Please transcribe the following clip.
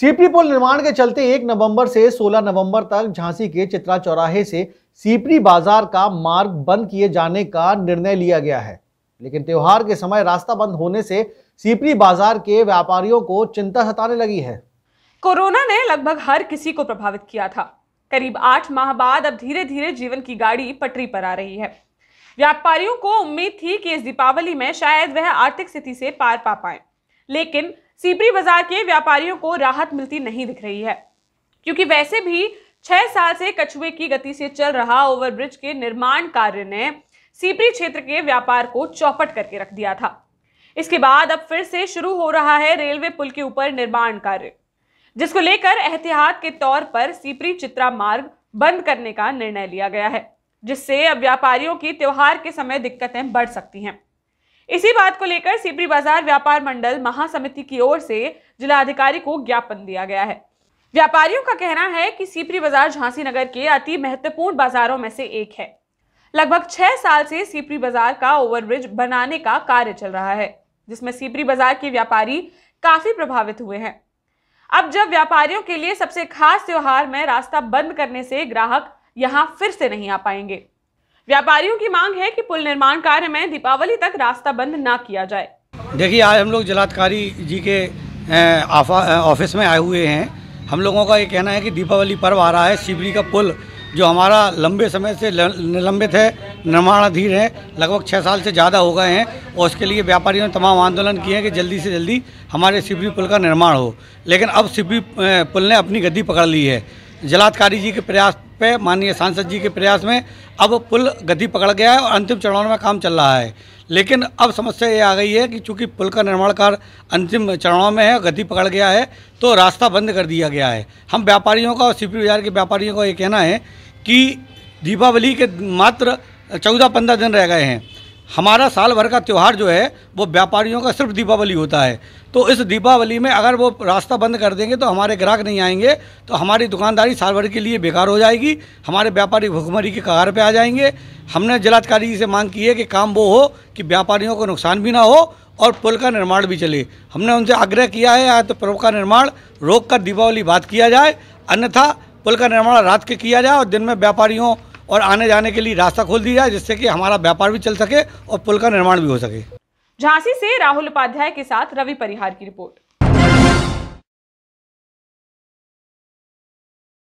सीपरी पुल निर्माण के चलते 1 नवंबर से 16 नवंबर तक झांसी के चित्रा चौराहे से सीपरी बाजार का मार्ग बंद किए जाने का निर्णय लिया गया है लेकिन त्योहार के समय रास्ता बंद होने से सीपरी बाजार के व्यापारियों को चिंता सताने लगी है कोरोना ने लगभग हर किसी को प्रभावित किया था करीब आठ माह बाद अब धीरे धीरे जीवन की गाड़ी पटरी पर आ रही है व्यापारियों को उम्मीद थी कि इस दीपावली में शायद वह आर्थिक स्थिति से पार पा पाए लेकिन सीपरी बाजार के व्यापारियों को राहत मिलती नहीं दिख रही है क्योंकि वैसे भी छह साल से कछुए की गति से चल रहा ओवरब्रिज के निर्माण कार्य ने सीपरी क्षेत्र के व्यापार को चौपट करके रख दिया था इसके बाद अब फिर से शुरू हो रहा है रेलवे पुल के ऊपर निर्माण कार्य जिसको लेकर एहतियात के तौर पर सीपरी चित्रा मार्ग बंद करने का निर्णय लिया गया है जिससे अब व्यापारियों की त्योहार के समय दिक्कतें बढ़ सकती हैं इसी बात को लेकर सीपरी बाजार व्यापार मंडल महासमिति की ओर से जिलाधिकारी को ज्ञापन दिया गया है व्यापारियों का कहना है कि सीपरी बाजार झांसी नगर के अति महत्वपूर्ण बाजारों में से एक है लगभग छह साल से सीपरी बाजार का ओवरब्रिज बनाने का कार्य चल रहा है जिसमें सीपरी बाजार के व्यापारी काफी प्रभावित हुए हैं अब जब व्यापारियों के लिए सबसे खास त्योहार में रास्ता बंद करने से ग्राहक यहाँ फिर से नहीं आ पाएंगे व्यापारियों की मांग है कि पुल निर्माण कार्य में दीपावली तक रास्ता बंद ना किया जाए देखिए आज हम लोग जिलाधिकारी जी के ऑफिस में आए हुए हैं हम लोगों का ये कहना है कि दीपावली पर्व आ रहा है शिवरी का पुल जो हमारा लंबे समय से निलंबित है निर्माणाधीन है लगभग छः साल से ज़्यादा हो गए हैं और उसके लिए व्यापारियों ने तमाम आंदोलन किए हैं कि जल्दी से जल्दी हमारे शिवरी पुल का निर्माण हो लेकिन अब शिवरी पुल ने अपनी गद्दी पकड़ ली है जिलाधिकारी जी के प्रयास पे माननीय सांसद जी के प्रयास में अब पुल गति पकड़ गया है और अंतिम चरणों में काम चल रहा है लेकिन अब समस्या ये आ गई है कि चूंकि पुल का निर्माण कार्य अंतिम चरणों में है गति पकड़ गया है तो रास्ता बंद कर दिया गया है हम व्यापारियों का और सीपी बाजार के व्यापारियों का ये कहना है कि दीपावली के मात्र चौदह पंद्रह दिन रह गए हैं हमारा साल भर का त्यौहार जो है वो व्यापारियों का सिर्फ दीपावली होता है तो इस दीपावली में अगर वो रास्ता बंद कर देंगे तो हमारे ग्राहक नहीं आएंगे तो हमारी दुकानदारी साल भर के लिए बेकार हो जाएगी हमारे व्यापारी भुखमरी की कगार पे आ जाएंगे हमने जिलाधिकारी जी से मांग की है कि काम वो हो कि व्यापारियों को नुकसान भी ना हो और पुल का निर्माण भी चले हमने उनसे आग्रह किया है या तो पुल का निर्माण रोक कर दीपावली बात किया जाए अन्यथा पुल का निर्माण रात के किया जाए और दिन में व्यापारियों और आने जाने के लिए रास्ता खोल दिया जाए जिससे कि हमारा व्यापार भी चल सके और पुल का निर्माण भी हो सके झांसी से राहुल उपाध्याय के साथ रवि परिहार की रिपोर्ट